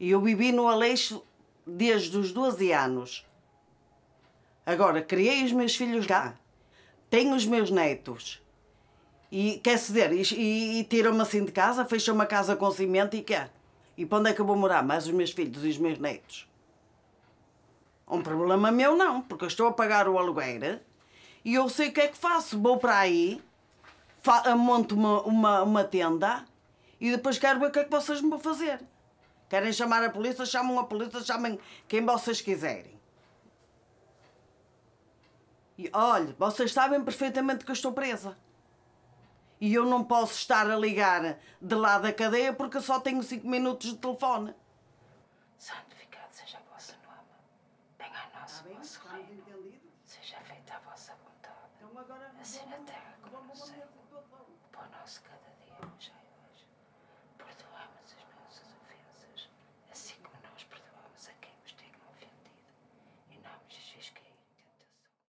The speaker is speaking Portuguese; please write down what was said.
E eu vivi no Aleixo desde os 12 anos. Agora, criei os meus filhos cá Tenho os meus netos. E quer se dizer, e, e, tiram-me assim de casa, fecham uma casa com cimento e quer. E para onde é que eu vou morar? Mais os meus filhos e os meus netos. Um problema meu não, porque eu estou a pagar o aluguer e eu sei o que é que faço. Vou para aí, monto uma, uma, uma tenda e depois quero ver o que é que vocês me vão fazer. Querem chamar a polícia? Chamam a polícia, chamem quem vocês quiserem. E olhe, vocês sabem perfeitamente que eu estou presa. E eu não posso estar a ligar de lá da cadeia porque só tenho cinco minutos de telefone. Santificado seja o vosso nome. Venha a nós o vosso reino. Seja feita a vossa vontade. Então assim na terra como no céu. o nosso caderno.